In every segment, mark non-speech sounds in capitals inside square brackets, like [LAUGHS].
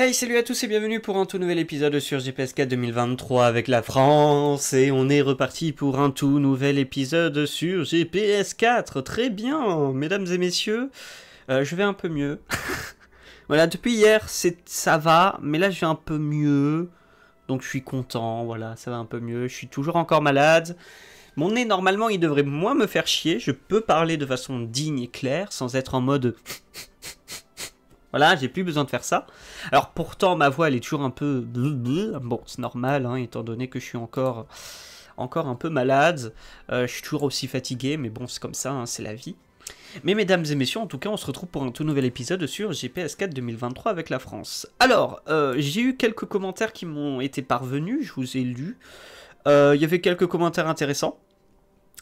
Hey, salut à tous et bienvenue pour un tout nouvel épisode sur GPS4 2023 avec la France et on est reparti pour un tout nouvel épisode sur GPS4. Très bien, mesdames et messieurs, euh, je vais un peu mieux. [LAUGHS] voilà, depuis hier, c'est ça va, mais là je vais un peu mieux. Donc je suis content, voilà, ça va un peu mieux. Je suis toujours encore malade. Mon nez, normalement, il devrait moins me faire chier. Je peux parler de façon digne et claire, sans être en mode [LAUGHS] Voilà, j'ai plus besoin de faire ça. Alors pourtant, ma voix, elle est toujours un peu... Bon, c'est normal, hein, étant donné que je suis encore, encore un peu malade. Euh, je suis toujours aussi fatigué, mais bon, c'est comme ça, hein, c'est la vie. Mais mesdames et messieurs, en tout cas, on se retrouve pour un tout nouvel épisode sur GPS4 2023 avec la France. Alors, euh, j'ai eu quelques commentaires qui m'ont été parvenus, je vous ai lu. Euh, il y avait quelques commentaires intéressants.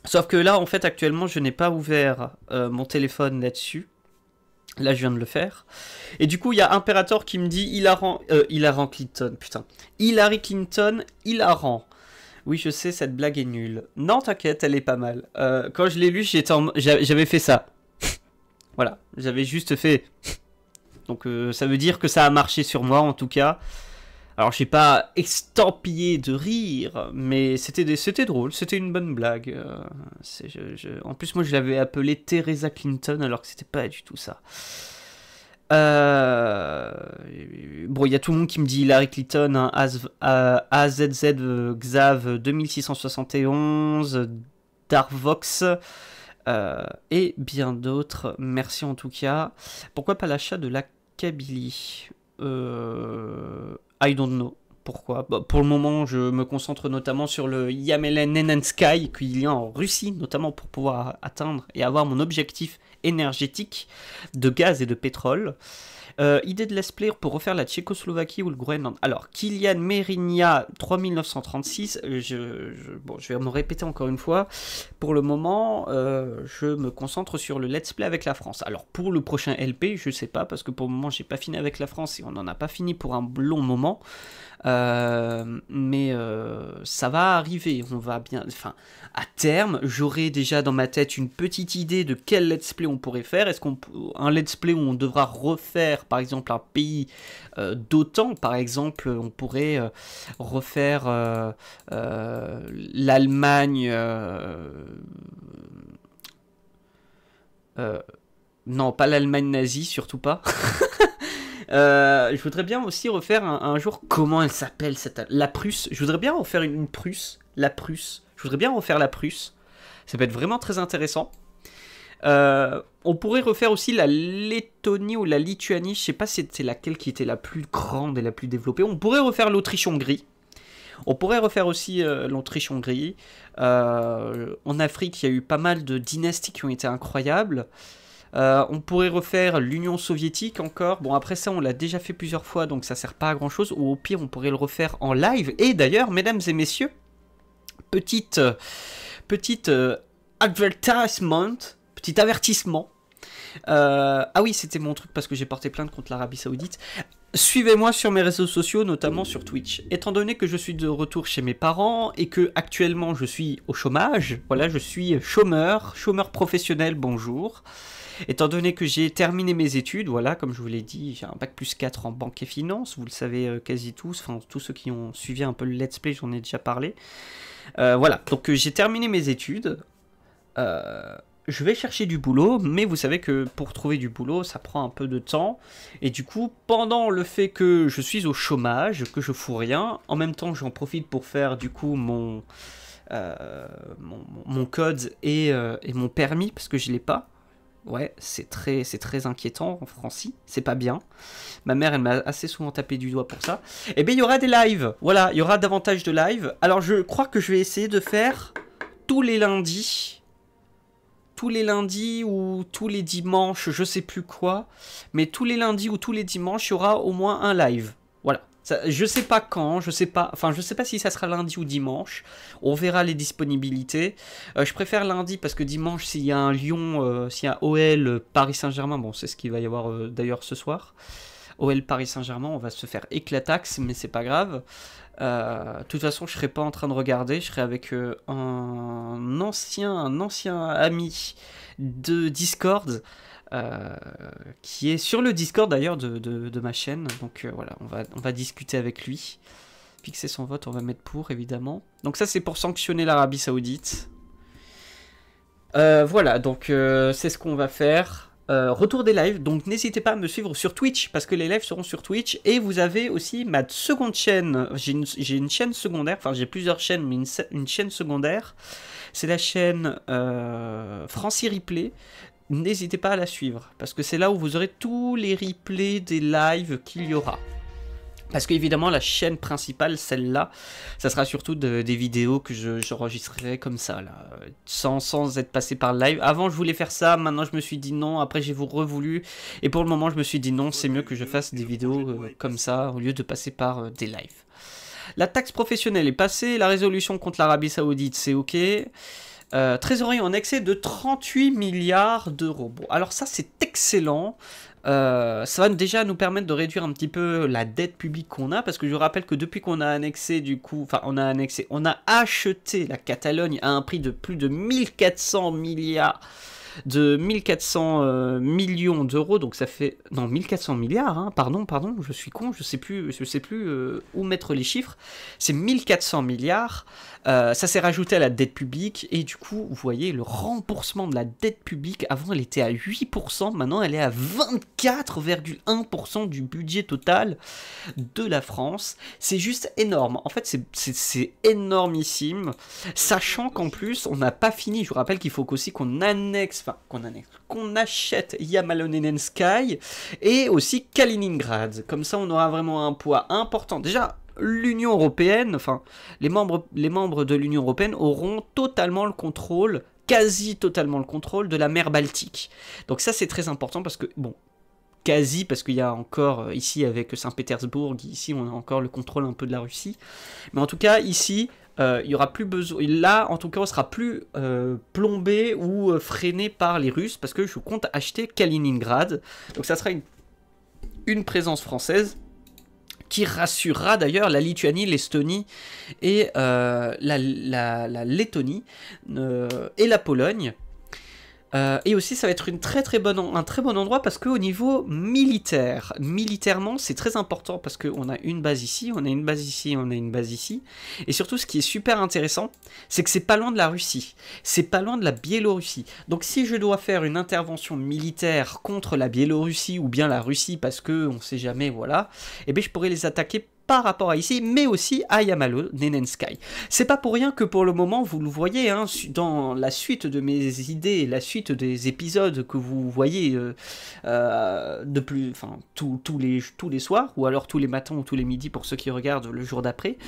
Sauf que là, en fait, actuellement, je n'ai pas ouvert mon téléphone là-dessus. Là, je viens de le faire. Et du coup, il y a Imperator qui me dit il euh, a Clinton, putain. Hillary Clinton, hilarant. Oui, je sais, cette blague est nulle. Non, t'inquiète, elle est pas mal. Euh, quand je l'ai lu, j'avais fait ça. [LAUGHS] voilà, j'avais juste fait. Donc, euh, ça veut dire que ça a marché sur moi, en tout cas. Alors j'ai pas estampillé de rire, mais c'était c'était drôle, c'était une bonne blague. Euh, en plus moi je l'avais appelé Teresa Clinton alors que c'était pas du tout ça. Euh, bon, il y a tout le monde qui me dit Larry Clinton, hein, AZZ euh, Xav 2671, Darvox. et bien d'autres, merci en tout cas. Pourquoi pas l'achat de la Kabylie euh, I don't know. Pourquoi bah, Pour le moment, je me concentre notamment sur le Yamelen Nenensky qu'il y a en Russie, notamment pour pouvoir atteindre et avoir mon objectif énergétique de gaz et de pétrole. Euh, idée de let's play pour refaire la Tchécoslovaquie ou le Groenland. Alors, Kylian Merinia, 3936. Euh, je, vais me répéter encore une fois. Pour le moment, euh, je me concentre sur le let's play avec la France. Alors, pour le prochain LP, je sais pas, parce que pour le moment, j'ai pas fini avec la France et on n'en a pas fini pour un long moment. Euh, mais euh, ça va arriver. On va bien. Enfin, à terme, j'aurai déjà dans ma tête une petite idée de quel let's play on pourrait faire. Est-ce qu'on un let's play où on devra refaire, par exemple, un pays euh, d'OTAN Par exemple, on pourrait refaire l'Allemagne. non, pas l'Allemagne nazie, surtout pas. [LAUGHS] Euh, je voudrais bien aussi refaire un, jour comment elle s'appelle cette la Prusse. Je voudrais bien refaire une, Prusse, la Prusse. Je voudrais bien refaire la Prusse. Ça peut être vraiment très intéressant. Euh, on pourrait refaire aussi la Lettonie ou la Lituanie. Je sais pas si c'était laquelle qui était la plus grande et la plus développée. On pourrait refaire l'Autriche-Hongrie. On pourrait refaire aussi euh, l'Autriche-Hongrie. en Afrique, il y a eu pas mal de dynasties qui ont été incroyables. Euh, on pourrait refaire l'Union soviétique encore. Bon, après ça, on l'a déjà fait plusieurs fois, donc ça sert pas à grand chose. Ou au pire, on pourrait le refaire en live. Et d'ailleurs, mesdames et messieurs, petite, petite euh, advertisement, petit avertissement. Euh, ah oui, c'était mon truc parce que j'ai porté plainte contre l'Arabie Saoudite. Suivez-moi sur mes réseaux sociaux, notamment sur Twitch. Étant donné que je suis de retour chez mes parents et que actuellement je suis au chômage, voilà, je suis chômeur, chômeur professionnel, bonjour. Étant donné que j'ai terminé mes études, voilà, comme je vous l'ai dit, j'ai un bac plus 4 en banque et finance, vous le savez euh, quasi tous, enfin tous ceux qui ont suivi un peu le let's play, j'en ai déjà parlé. Euh, voilà, donc euh, j'ai terminé mes études. je vais chercher du boulot, mais vous savez que pour trouver du boulot, ça prend un peu de temps. Et du coup, pendant le fait que je suis au chômage, que je fous rien, en même temps, j'en profite pour faire du coup mon, mon, code et, et, mon permis, parce que je ne l'ai pas ouais, c'est très, c'est très inquiétant en Francie, c'est pas bien. Ma mère, elle m'a assez souvent tapé du doigt pour ça. Eh bien, il y aura des lives, voilà, il y aura davantage de lives. Alors, je crois que je vais essayer de faire tous les lundis, tous les lundis ou tous les dimanches, je sais plus quoi, mais tous les lundis ou tous les dimanches, il y aura au moins un live je sais pas quand, je sais pas, enfin je sais pas si ça sera lundi ou dimanche. On verra les disponibilités. Euh, je préfère lundi parce que dimanche s'il y a un Lyon, euh, s'il y a OL euh, Paris Saint-Germain, bon c'est ce qu'il va y avoir d'ailleurs ce soir. OL Paris Saint-Germain, on va se faire éclataxe, mais c'est pas grave. De toute façon, je serai pas en train de regarder, je serai avec un ancien, un ancien ami de Discord euh, qui est sur le Discord d'ailleurs de, de, ma chaîne. Donc euh, voilà, on va, on va discuter avec lui. Fixer son vote, on va mettre pour évidemment. Donc ça c'est pour sanctionner l'Arabie Saoudite. Euh, voilà, donc c'est ce qu'on va faire. retour des lives, donc n'hésitez pas à me suivre sur Twitch parce que les lives seront sur Twitch et vous avez aussi ma seconde chaîne. J'ai une, chaîne secondaire, enfin j'ai plusieurs chaînes, mais une, une chaîne secondaire, c'est la chaîne euh, Francie Ripley n'hésitez pas à la suivre, parce que c'est là où vous aurez tous les replays des lives qu'il y aura. Parce qu'évidemment, la chaîne principale, celle-là, ça sera surtout des vidéos que j'enregistrerai comme ça, là, sans, être passé par le live. Avant, je voulais faire ça, maintenant, je me suis dit non, après, j'ai vous revoulu. Et pour le moment, je me suis dit non, c'est mieux que je fasse des vidéos euh, comme ça, au lieu de passer par euh, des lives. La taxe professionnelle est passée, la résolution contre l'Arabie Saoudite, c'est OK. Euh, trésorerie en excès de 38 milliards d'euros. alors ça c'est excellent. Euh, ça va déjà nous permettre de réduire un petit peu la dette publique qu'on a, parce que je rappelle que depuis qu'on a annexé, du coup, enfin, on a annexé, on a acheté la Catalogne à un prix de plus de 1400 milliards, de 1400 euh, millions d'euros, donc ça fait, non, 1400 milliards, hein. pardon, pardon, je suis con, je sais plus, je sais plus où mettre les chiffres, c'est 1400 milliards. Euh, ça s'est rajouté à la dette publique et du coup, vous voyez, le remboursement de la dette publique, avant elle était à 8%, maintenant elle est à 24,1% du budget total de la France. C'est juste énorme. En fait, c'est énormissime, sachant qu'en plus, on n'a pas fini. Je vous rappelle qu'il faut aussi qu'on annexe, enfin, qu'on annexe, qu'on achète et aussi Kaliningrad. Comme ça, on aura vraiment un poids important. Déjà, l'Union européenne, enfin, les membres, les membres de l'Union européenne auront totalement le contrôle, quasi totalement le contrôle de la mer Baltique. Donc ça, c'est très important parce que, bon, quasi, parce qu'il y a encore, euh, ici, avec Saint-Pétersbourg, ici, on a encore le contrôle un peu de la Russie. Mais en tout cas, ici, euh, il y aura plus besoin. Là, en tout cas, on sera plus euh, plombé ou freiné par les Russes parce que je compte acheter Kaliningrad. Donc, ça sera une, une présence française qui rassurera d'ailleurs la Lituanie, l'Estonie et euh, la, Lettonie euh, et la Pologne euh, et aussi, ça va être une très, très un très bon endroit parce qu'au niveau militaire, militairement, c'est très important parce qu'on a une base ici, on a une base ici, on a une base ici. Et surtout, ce qui est super intéressant, c'est que c'est pas loin de la Russie, c'est pas loin de la Biélorussie. Donc, si je dois faire une intervention militaire contre la Biélorussie ou bien la Russie parce que on sait jamais, voilà, eh bien je pourrais les attaquer par rapport à ici, mais aussi à Yamalo Nenenskai. C'est pas pour rien que pour le moment, vous le voyez, hein, dans la suite de mes idées, la suite des épisodes que vous voyez euh, euh, de plus, enfin, tous les, tous les soirs, ou alors tous les matins ou tous les midis pour ceux qui regardent le jour d'après,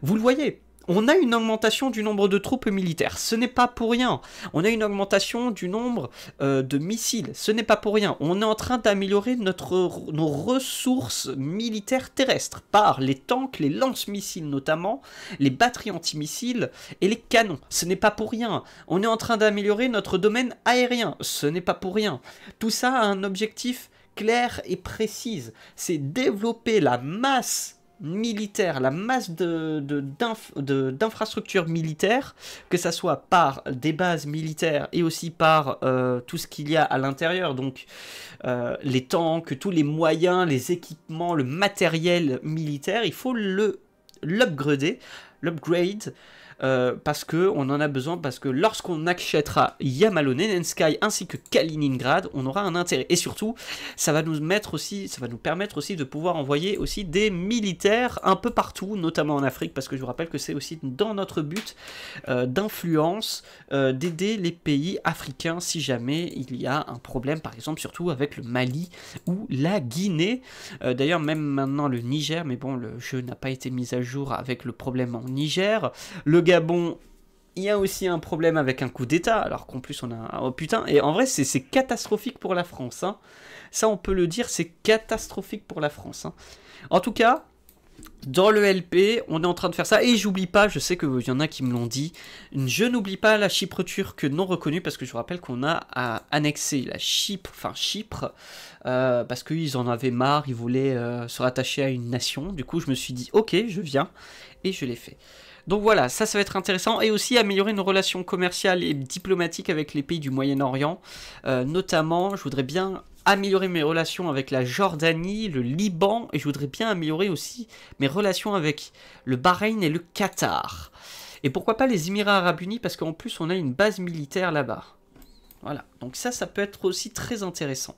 vous le voyez, on a une augmentation du nombre de troupes militaires. Ce n'est pas pour rien. On a une augmentation du nombre euh, de missiles. Ce n'est pas pour rien. On est en train d'améliorer nos ressources militaires terrestres par les tanks, les lance-missiles notamment, les batteries anti-missiles et les canons. Ce n'est pas pour rien. On est en train d'améliorer notre domaine aérien. Ce n'est pas pour rien. Tout ça a un objectif clair et précis. C'est développer la masse militaire, la masse d'infrastructures de, militaires, que ce soit par des bases militaires et aussi par euh, tout ce qu'il y a à l'intérieur, donc euh, les tanks, tous les moyens, les équipements, le matériel militaire, il faut le l'upgrader, l'upgrade euh, parce que on en a besoin, parce que lorsqu'on achètera Yamalo, Nenensky ainsi que Kaliningrad, on aura un intérêt. Et surtout, ça va nous mettre aussi, ça va nous permettre aussi de pouvoir envoyer aussi des militaires un peu partout, notamment en Afrique, parce que je vous rappelle que c'est aussi dans notre but euh, d'influence euh, d'aider les pays africains si jamais il y a un problème, par exemple surtout avec le Mali ou la Guinée. D'ailleurs, même maintenant le Niger, mais bon, le jeu n'a pas été mis à jour avec le problème en Niger. Le bon, il y a aussi un problème avec un coup d'État, alors qu'en plus on a... Oh putain, et en vrai c'est catastrophique pour la France. Hein. Ça on peut le dire, c'est catastrophique pour la France. Hein. En tout cas, dans le LP, on est en train de faire ça. Et j'oublie pas, je sais qu'il y en a qui me l'ont dit, je n'oublie pas la Chypre turque non reconnue, parce que je vous rappelle qu'on a annexé la Chypre, enfin Chypre, euh, parce qu'ils en avaient marre, ils voulaient euh, se rattacher à une nation. Du coup, je me suis dit, ok, je viens, et je l'ai fait. Donc voilà, ça, ça va être intéressant. Et aussi améliorer nos relations commerciales et diplomatiques avec les pays du Moyen-Orient. Euh, notamment, je voudrais bien améliorer mes relations avec la Jordanie, le Liban, et je voudrais bien améliorer aussi mes relations avec le Bahreïn et le Qatar. Et pourquoi pas les Émirats Arabes Unis, parce qu'en plus on a une base militaire là-bas. Voilà, donc ça, ça peut être aussi très intéressant.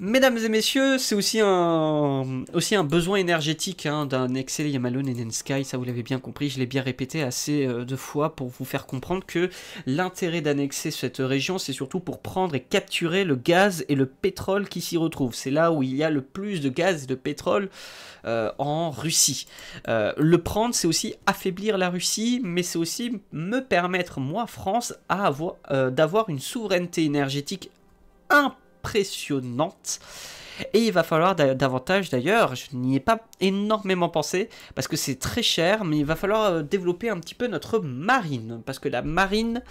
Mesdames et messieurs, c'est aussi un, aussi un besoin énergétique d'annexer hein, d'un Excel et Nensky. ça vous l'avez bien compris, je l'ai bien répété assez euh, de fois pour vous faire comprendre que l'intérêt d'annexer cette région, c'est surtout pour prendre et capturer le gaz et le pétrole qui s'y retrouvent. C'est là où il y a le plus de gaz et de pétrole euh, en Russie. Euh, le prendre, c'est aussi affaiblir la Russie, mais c'est aussi me permettre, moi, France, d'avoir une souveraineté énergétique importante et il va falloir davantage d'ailleurs, je n'y ai pas énormément pensé, parce que c'est très cher, mais il va falloir euh, développer un petit peu notre marine, parce que la marine,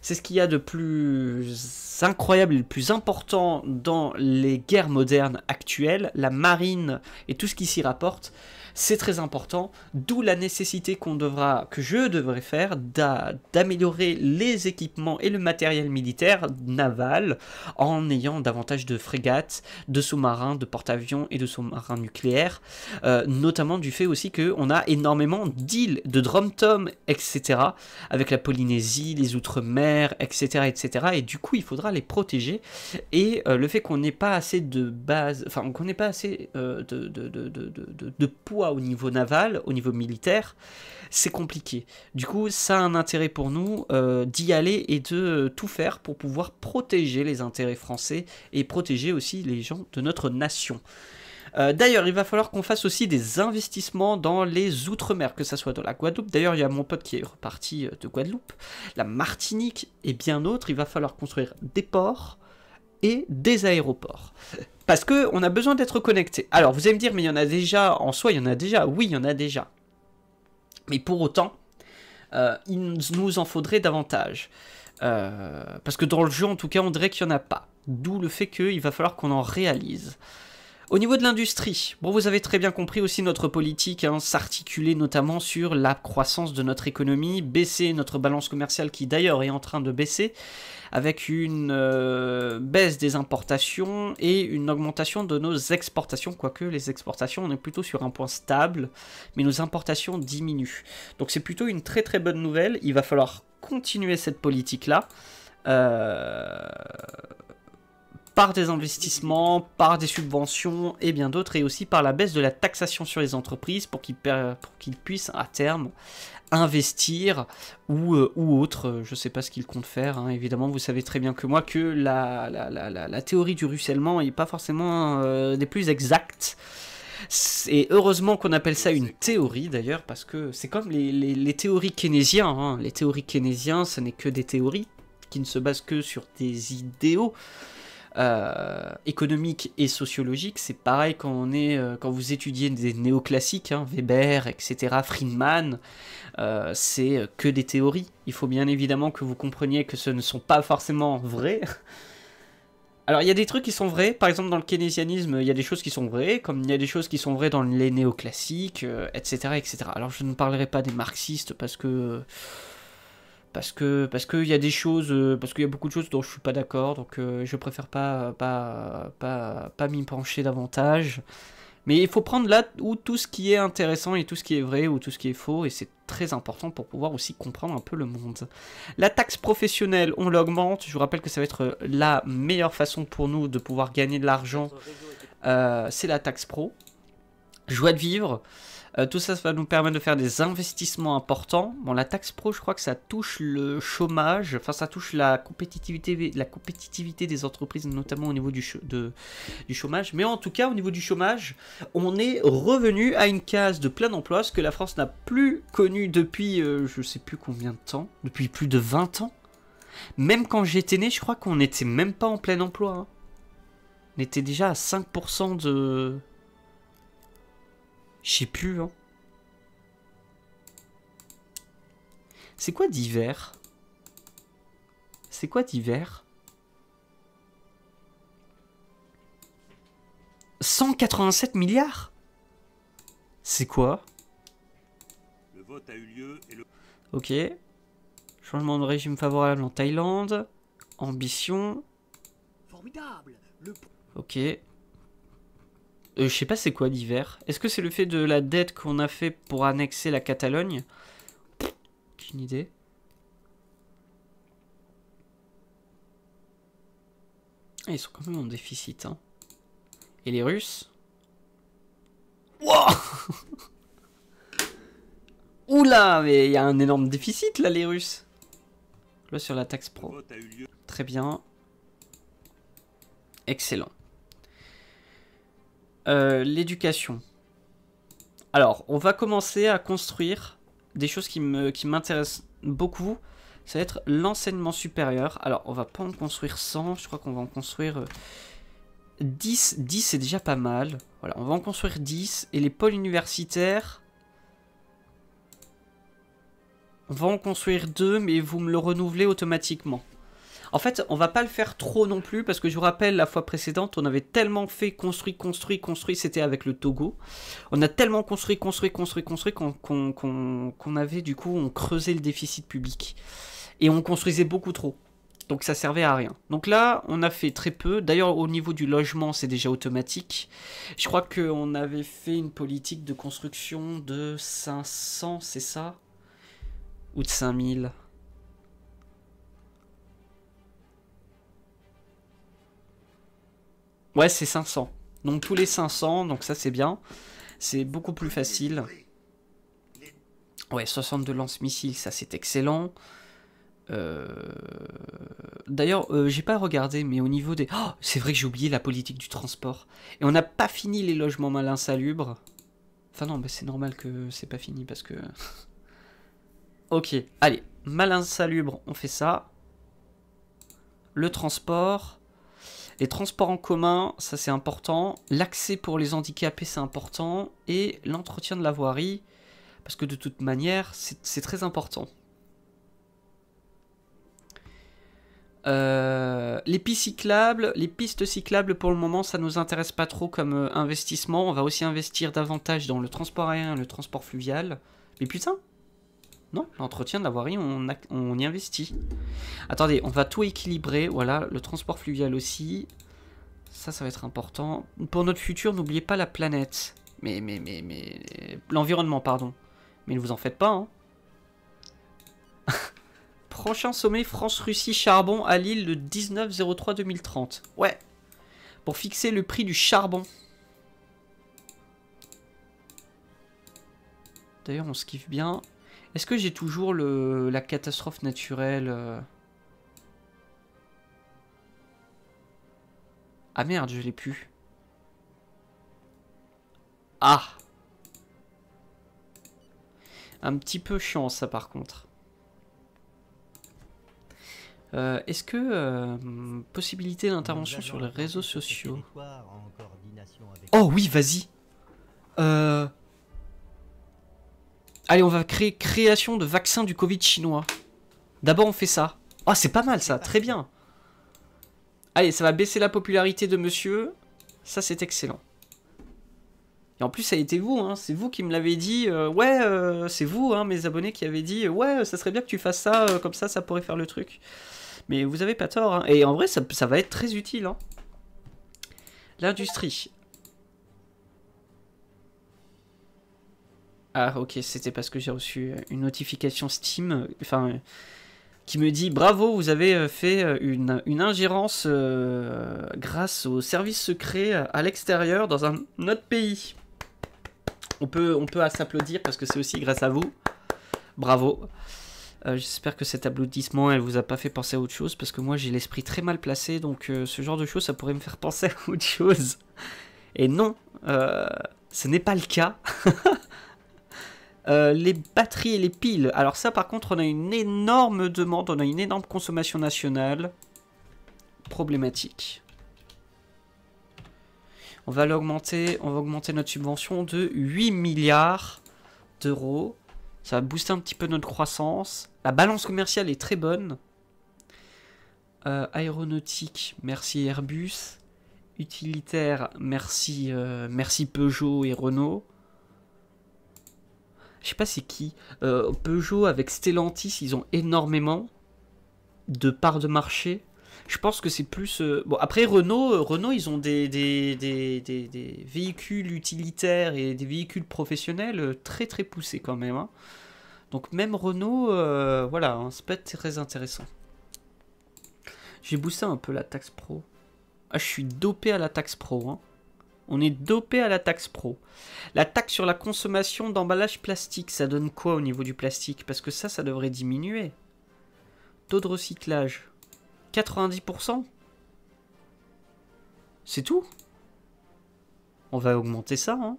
c'est ce qu'il y a de plus incroyable et plus important dans les guerres modernes actuelles, la marine et tout ce qui s'y rapporte c'est très important, d'où la nécessité qu'on devra, que je devrais faire d'améliorer les équipements et le matériel militaire naval en ayant davantage de frégates, de sous-marins, de porte-avions et de sous-marins nucléaires, euh, notamment du fait aussi qu'on a énormément d'îles, de drum-tom, etc., avec la Polynésie, les Outre-mer, etc., etc., et du coup il faudra les protéger, et euh, le fait qu'on n'ait pas assez de base, enfin qu'on n'ait pas assez euh, de poids au niveau naval, au niveau militaire, c'est compliqué. Du coup, ça a un intérêt pour nous euh, d'y aller et de euh, tout faire pour pouvoir protéger les intérêts français et protéger aussi les gens de notre nation. Euh, d'ailleurs, il va falloir qu'on fasse aussi des investissements dans les Outre-mer, que ce soit dans la Guadeloupe. D'ailleurs, il y a mon pote qui est reparti de Guadeloupe, la Martinique et bien d'autres. Il va falloir construire des ports, et des aéroports. Parce qu'on a besoin d'être connecté. Alors vous allez me dire, mais il y en a déjà, en soi il y en a déjà, oui il y en a déjà. Mais pour autant, euh, il nous en faudrait davantage. Euh, parce que dans le jeu en tout cas on dirait qu'il n'y en a pas. D'où le fait qu'il va falloir qu'on en réalise. Au niveau de l'industrie, bon, vous avez très bien compris aussi notre politique, hein, s'articuler notamment sur la croissance de notre économie, baisser notre balance commerciale qui d'ailleurs est en train de baisser, avec une euh, baisse des importations et une augmentation de nos exportations, quoique les exportations, on est plutôt sur un point stable, mais nos importations diminuent. Donc c'est plutôt une très très bonne nouvelle, il va falloir continuer cette politique-là. Euh, par des investissements, par des subventions et bien d'autres, et aussi par la baisse de la taxation sur les entreprises pour qu'ils puissent à terme investir ou, euh, ou autre. Euh, je ne sais pas ce qu'ils comptent faire. Hein. Évidemment, vous savez très bien que moi que la, théorie du ruissellement n'est pas forcément euh, des plus exactes. Et heureusement qu'on appelle ça une théorie d'ailleurs, parce que c'est comme les, théories keynésiens. Les théories keynésiens, hein. ce n'est que des théories qui ne se basent que sur des idéaux. Euh, économique et sociologique. C'est pareil quand, on est, euh, quand vous étudiez des néoclassiques, hein, Weber, etc., Friedman, euh, c'est que des théories. Il faut bien évidemment que vous compreniez que ce ne sont pas forcément vrais. [LAUGHS] Alors il y a des trucs qui sont vrais, par exemple dans le keynésianisme, il y a des choses qui sont vraies, comme il y a des choses qui sont vraies dans les néoclassiques, etc., etc. Alors je ne parlerai pas des marxistes parce que parce que parce qu'il y a des choses euh, parce qu'il y a beaucoup de choses dont je suis pas d'accord donc euh, je préfère pas pas pas, pas m'y pencher davantage mais il faut prendre là où tout ce qui est intéressant et tout ce qui est vrai ou tout ce qui est faux et c'est très important pour pouvoir aussi comprendre un peu le monde. La taxe professionnelle, on l'augmente. Je vous rappelle que ça va être la meilleure façon pour nous de pouvoir gagner de l'argent. Euh, c'est la taxe pro. Joie de vivre. Euh, tout ça, ça va nous permettre de faire des investissements importants. Bon, la taxe pro, je crois que ça touche le chômage, enfin ça touche la compétitivité, la compétitivité des entreprises, notamment au niveau du, chômage. Mais en tout cas, au niveau du chômage, on est revenu à une case de plein emploi, ce que la France n'a plus connu depuis je euh, je sais plus combien de temps, depuis plus de 20 ans. Même quand j'étais né, je crois qu'on n'était même pas en plein emploi. Hein. On était déjà à 5% de... Je sais plus. Hein. C'est quoi d'hiver C'est quoi d'hiver 187 milliards C'est quoi Ok. Changement de régime favorable en Thaïlande. Ambition. Formidable. Le... Ok. Euh, je sais pas c'est quoi l'hiver. Est-ce que c'est le fait de la dette qu'on a fait pour annexer la Catalogne Aucune idée. Ah, ils sont quand même en déficit. Hein. Et les Russes Wouah [LAUGHS] Oula, mais il y a un énorme déficit là, les Russes. Là, sur la taxe pro. Très bien. Excellent. Euh, l'éducation. Alors, on va commencer à construire des choses qui m'intéressent qui beaucoup. Ça va être l'enseignement supérieur. Alors, on va pas en construire 100. Je crois qu'on va en construire 10. Euh, 10, c'est déjà pas mal. Voilà, on va en construire 10. Et les pôles universitaires... On va en construire 2, mais vous me le renouvelez automatiquement. En fait, on va pas le faire trop non plus, parce que je vous rappelle, la fois précédente, on avait tellement fait construit, construit, construit, c'était avec le Togo. On a tellement construit, construit, construit, construit, qu'on avait, du coup, on creusait le déficit public. Et on construisait beaucoup trop. Donc ça servait à rien. Donc là, on a fait très peu. D'ailleurs, au niveau du logement, c'est déjà automatique. Je crois qu'on avait fait une politique de construction de 500, c'est ça Ou de 5000 Ouais, c'est 500. Donc tous les 500, donc ça c'est bien. C'est beaucoup plus facile. Ouais, 62 lance-missiles, ça c'est excellent. Euh, d'ailleurs, euh, j'ai pas regardé, mais au niveau des... Oh, c'est vrai que j'ai oublié la politique du transport. Et on n'a pas fini les logements malins salubres. Enfin non, bah, c'est normal que c'est pas fini parce que... [LAUGHS] ok, allez, Malins salubres, on fait ça. Le transport. Les transports en commun, ça c'est important. L'accès pour les handicapés, c'est important. Et l'entretien de la voirie, parce que de toute manière, c'est très important. Euh, les pistes cyclables, les pistes cyclables pour le moment ça nous intéresse pas trop comme euh, investissement. On va aussi investir davantage dans le transport aérien, le transport fluvial. Mais putain, non, l'entretien de la voirie, on, y investit. Attendez, on va tout équilibrer. Voilà, le transport fluvial aussi. Ça, ça va être important. Pour notre futur, n'oubliez pas la planète. Mais, mais, mais, mais... L'environnement, pardon. Mais ne vous en faites pas, hein. [LAUGHS] Prochain sommet France-Russie charbon à Lille le 19-03-2030. Ouais. Pour fixer le prix du charbon. D'ailleurs, on se kiffe bien. Est-ce que j'ai toujours le, la catastrophe naturelle euh Ah merde, je l'ai plus. Ah Un petit peu chiant ça par contre. Euh, est-ce que euh, possibilité d'intervention sur les réseaux sociaux Oh oui, vas-y. Euh, Allez, on va créer création de vaccin du Covid chinois. D'abord, on fait ça. Ah, oh, c'est pas mal ça, très bien. Allez, ça va baisser la popularité de monsieur. Ça, c'est excellent. Et en plus, ça a été vous, hein. c'est vous qui me l'avez dit. Euh, ouais, euh, c'est vous, hein, mes abonnés, qui avez dit euh, Ouais, ça serait bien que tu fasses ça, comme ça, ça pourrait faire le truc. Mais vous avez pas tort. Hein. Et en vrai, ça, ça va être très utile. Hein. L'industrie. Ah ok, c'était parce que j'ai reçu euh, une notification Steam, euh, enfin, euh, qui me dit bravo, vous avez fait une, ingérence grâce au service secret à l'extérieur dans un autre pays. On peut, on peut s'applaudir parce que c'est aussi grâce à vous. Bravo. J'espère que cet applaudissement, elle vous a pas fait penser à autre chose, parce que moi j'ai l'esprit très mal placé, donc ce genre de choses, ça pourrait me faire penser [LAUGHS] à autre chose. Et non, ce n'est pas le cas. [LAUGHS] Euh, les batteries et les piles. Alors ça par contre on a une énorme demande, on a une énorme consommation nationale. Problématique. On va l'augmenter, on va augmenter notre subvention de 8 milliards d'euros. Ça va booster un petit peu notre croissance. La balance commerciale est très bonne. Euh, aéronautique, merci Airbus. Utilitaire, merci, euh, merci Peugeot et Renault je sais pas c'est qui, euh, Peugeot avec Stellantis, ils ont énormément de parts de marché. Je pense que c'est plus... Euh, bon, après Renault, euh, Renault, ils ont des des, des, des, véhicules utilitaires et des véhicules professionnels très très poussés quand même. Hein. Donc même Renault, voilà, hein, ça peut très intéressant. J'ai boosté un peu la taxe pro. Ah, je suis dopé à la taxe pro. Hein. On est dopé à la taxe pro. La taxe sur la consommation d'emballage plastique, ça donne quoi au niveau du plastique Parce que ça, ça devrait diminuer. Taux de recyclage, 90%. C'est tout. On va augmenter ça, hein.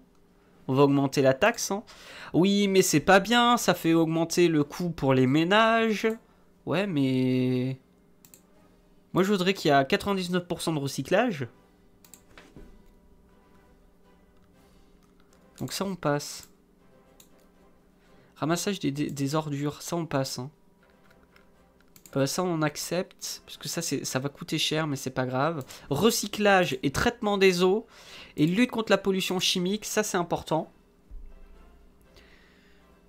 on va augmenter la taxe. Hein. Oui, mais c'est pas bien, ça fait augmenter le coût pour les ménages. Ouais, mais... Moi, je voudrais qu'il y ait 99% de recyclage. Donc ça, on passe. Ramassage des, ordures, ça, on passe. Hein. Bah, ça, on accepte, parce que ça, ça va coûter cher, mais c'est pas grave. Recyclage et traitement des eaux. Et lutte contre la pollution chimique, ça, c'est important.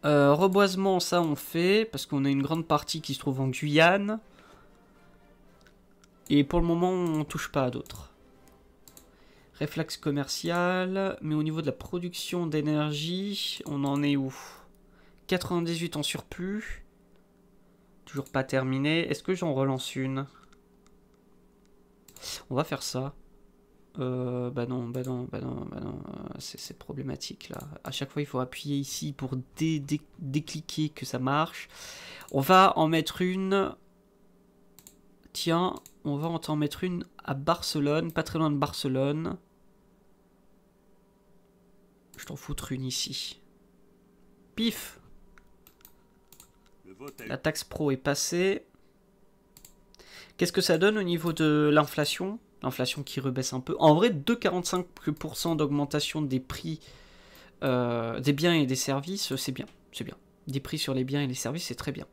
Euh, reboisement, ça on fait, parce qu'on a une grande partie qui se trouve en Guyane. Et pour le moment, on touche pas à d'autres. FLAX commercial, mais au niveau de la production d'énergie, on en est où 98 en surplus. Toujours pas terminé. Est-ce que j'en relance une On va faire ça. Euh, bah non, bah non, bah non, bah C'est problématique là. À chaque fois, il faut appuyer ici pour décliquer que ça marche. On va en mettre une. Tiens, on va en mettre une à Barcelone, pas très loin de Barcelone. Je t'en foutre une ici. Pif La taxe pro est passée. Qu'est-ce que ça donne au niveau de l'inflation L'inflation qui rebaisse un peu. En vrai, 2,45% d'augmentation des prix euh, des biens et des services, c'est bien. C'est bien. Des prix sur les biens et les services, c'est très bien.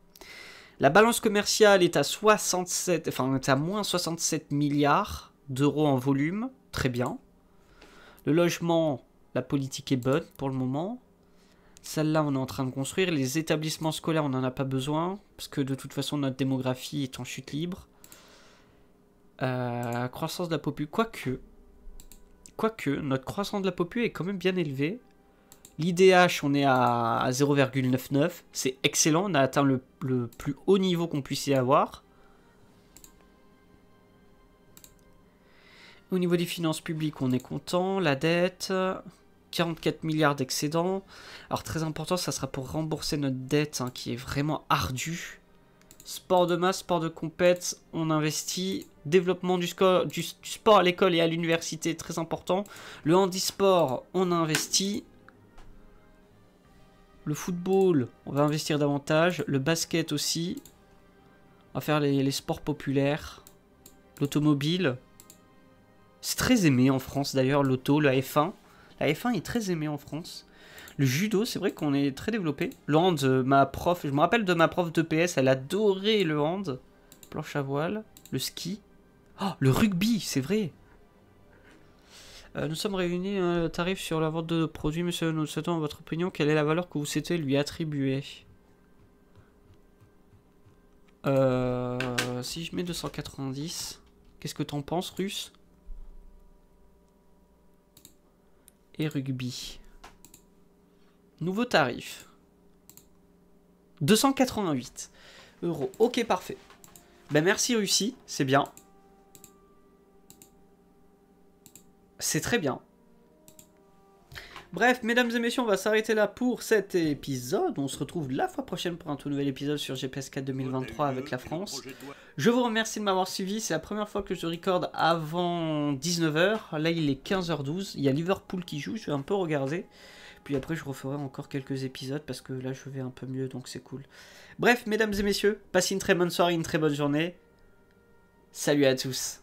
La balance commerciale est à 67, enfin, est à moins 67 milliards d'euros en volume. Très bien. Le logement, la politique est bonne pour le moment. Celle-là, on est en train de construire. Les établissements scolaires, on n'en a pas besoin. Parce que de toute façon, notre démographie est en chute libre. Euh, croissance de la popu. Quoique, quoique, notre croissance de la popu est quand même bien élevée. L'IDH, on est à 0,99. C'est excellent. On a atteint le, le plus haut niveau qu'on puisse y avoir. Au niveau des finances publiques, on est content. La dette. 44 milliards d'excédents. Alors très important, ça sera pour rembourser notre dette hein, qui est vraiment ardue. Sport de masse, sport de compète, on investit. Développement du, sport à l'école et à l'université, très important. Le handisport, on investit. Le football, on va investir davantage. Le basket aussi. On va faire les, sports populaires. L'automobile. C'est très aimé en France d'ailleurs, l'auto, la F1. La F1 est très aimée en France. Le judo, c'est vrai qu'on est très développé. Le hand, euh, ma prof, je me rappelle de ma prof de PS, elle adorait le hand. Planche à voile, le ski. Oh, le rugby, c'est vrai. Euh, nous sommes réunis, euh, tarif sur la vente de produits, monsieur, nous souhaitons votre opinion, quelle est la valeur que vous souhaitez lui attribuer Si je mets 290, qu'est-ce que t'en penses, Russe et rugby. Nouveau tarif. 288 euros. Ok, parfait. Ben merci Russie, c'est bien. C'est très bien. Bref, mesdames et messieurs, on va s'arrêter là pour cet épisode. On se retrouve la fois prochaine pour un tout nouvel épisode sur GPS 4 2023 avec la France. Je vous remercie de m'avoir suivi. C'est la première fois que je recorde avant 19h. Là, il est 15h12. Il y a Liverpool qui joue. Je vais un peu regarder. Puis après, je referai encore quelques épisodes parce que là, je vais un peu mieux, donc c'est cool. Bref, mesdames et messieurs, passez une très bonne soirée, une très bonne journée. Salut à tous.